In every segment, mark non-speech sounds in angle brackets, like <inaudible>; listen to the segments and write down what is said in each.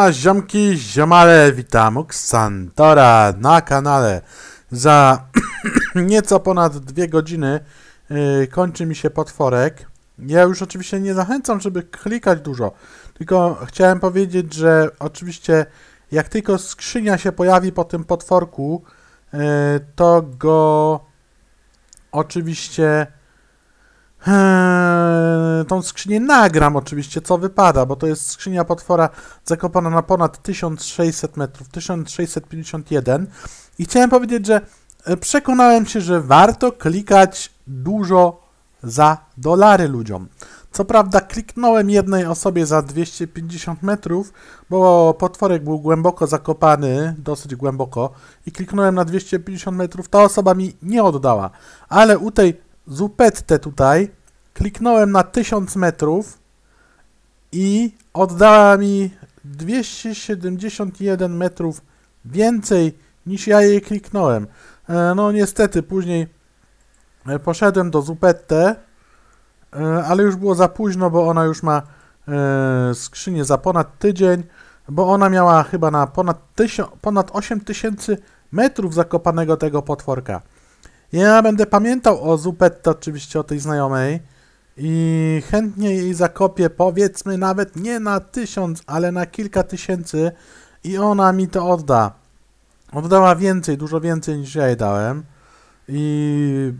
A ziomki, ziomale, witam Oksantora na kanale. Za <clears throat> nieco ponad dwie godziny yy, kończy mi się potworek. Ja już oczywiście nie zachęcam, żeby klikać dużo, tylko chciałem powiedzieć, że oczywiście jak tylko skrzynia się pojawi po tym potworku, yy, to go oczywiście... Yy, tą skrzynię nagram oczywiście, co wypada, bo to jest skrzynia potwora zakopana na ponad 1600 metrów, 1651. I chciałem powiedzieć, że e, przekonałem się, że warto klikać dużo za dolary ludziom. Co prawda kliknąłem jednej osobie za 250 metrów, bo potworek był głęboko zakopany, dosyć głęboko i kliknąłem na 250 metrów, ta osoba mi nie oddała. Ale u tej zupette tutaj kliknąłem na 1000 metrów i oddała mi 271 metrów więcej niż ja jej kliknąłem. E, no niestety później e, poszedłem do Zupette, ale już było za późno, bo ona już ma e, skrzynię za ponad tydzień, bo ona miała chyba na ponad, ponad 8000 metrów zakopanego tego potworka. Ja będę pamiętał o Zupette oczywiście, o tej znajomej, i chętnie jej zakopię, powiedzmy nawet nie na tysiąc, ale na kilka tysięcy i ona mi to odda. Oddała więcej, dużo więcej niż ja jej dałem i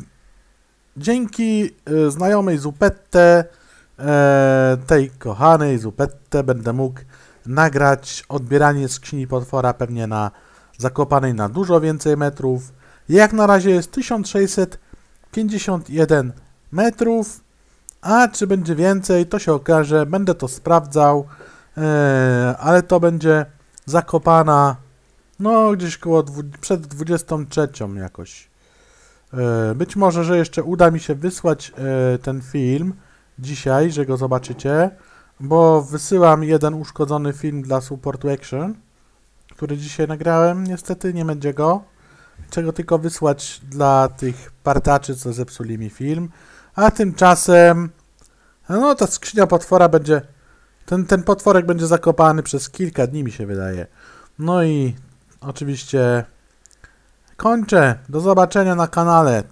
dzięki e, znajomej Zupette, e, tej kochanej Zupette będę mógł nagrać odbieranie skrzyni potwora pewnie na zakopanej na dużo więcej metrów. Jak na razie jest 1651 metrów a czy będzie więcej, to się okaże. Będę to sprawdzał, e, ale to będzie zakopana no gdzieś koło przed 23 jakoś. E, być może, że jeszcze uda mi się wysłać e, ten film dzisiaj, że go zobaczycie, bo wysyłam jeden uszkodzony film dla Support Action, który dzisiaj nagrałem. Niestety nie będzie go. Czego tylko wysłać dla tych partaczy, co zepsuli mi film. A tymczasem, no ta skrzynia potwora będzie, ten, ten potworek będzie zakopany przez kilka dni, mi się wydaje. No i oczywiście kończę. Do zobaczenia na kanale.